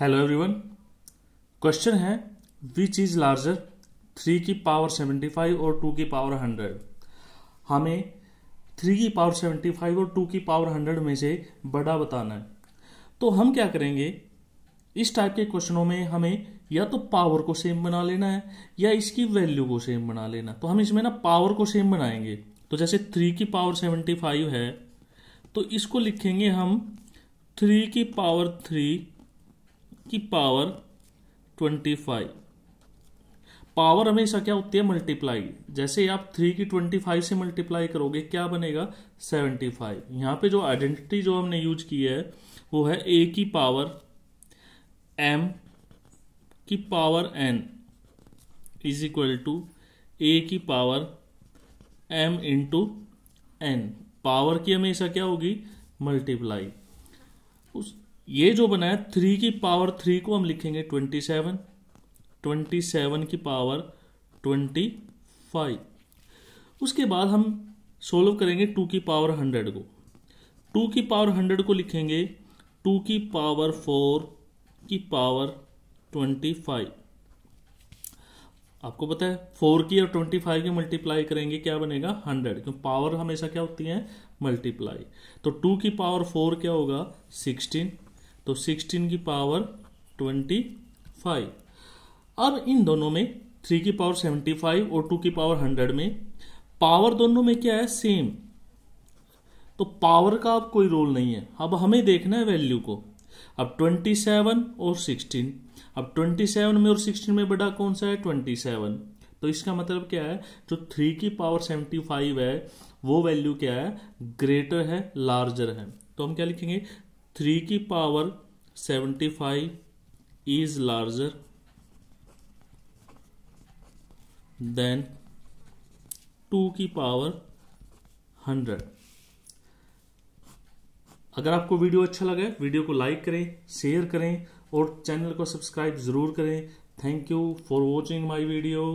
hello everyone question है which is larger three की power seventy five और two की पावर हंड्रेड हमें थ्री की पावर सेवेंटी फाइव और टू की पावर हंड्रेड में से बड़ा बताना है तो हम क्या करेंगे इस टाइप के क्वेश्चनों में हमें या तो पावर को सेम बना लेना है या इसकी वैल्यू को सेम बना लेना तो हम इसमें ना पावर को सेम बनाएंगे तो जैसे थ्री की पावर सेवेंटी फाइव है तो इसको लिखेंगे हम थ्री की पावर थ्री की पावर ट्वेंटी फाइव पावर हमेशा क्या होती है मल्टीप्लाई जैसे आप थ्री की ट्वेंटी फाइव से मल्टीप्लाई करोगे क्या बनेगा सेवेंटी फाइव यहां पर जो आइडेंटिटी जो हमने यूज की है वो है ए की पावर एम की power N is equal to A की power M into N power की हमेशा क्या होगी मल्टीप्लाई उस ये जो बना है थ्री की पावर थ्री को हम लिखेंगे ट्वेंटी सेवन ट्वेंटी सेवन की पावर ट्वेंटी फाइव उसके बाद हम सोल्व करेंगे टू की पावर हंड्रेड को टू की पावर हंड्रेड को लिखेंगे टू की पावर फोर की पावर ट्वेंटी फाइव आपको पता है फोर की और ट्वेंटी फाइव की मल्टीप्लाई करेंगे क्या बनेगा हंड्रेड क्योंकि पावर हमेशा क्या होती है मल्टीप्लाई तो टू की पावर फोर क्या होगा सिक्सटीन तो सिक्सटीन की पावर ट्वेंटी फाइव अब इन दोनों में थ्री की पावर सेवेंटी फाइव और टू की पावर हंड्रेड में पावर दोनों में क्या है सेम तो पावर का अब कोई रोल नहीं है अब हमें देखना है वैल्यू को अब 27 और 16 अब 27 में और 16 में बड़ा कौन सा है 27 तो इसका मतलब क्या है जो 3 की पावर 75 है वो वैल्यू क्या है ग्रेटर है लार्जर है तो हम क्या लिखेंगे थ्री की power seventy five is larger than two की पावर हंड्रेड अगर आपको वीडियो अच्छा लगा वीडियो को लाइक करें शेयर करें और चैनल को सब्सक्राइब ज़रूर करें thank you for watching my video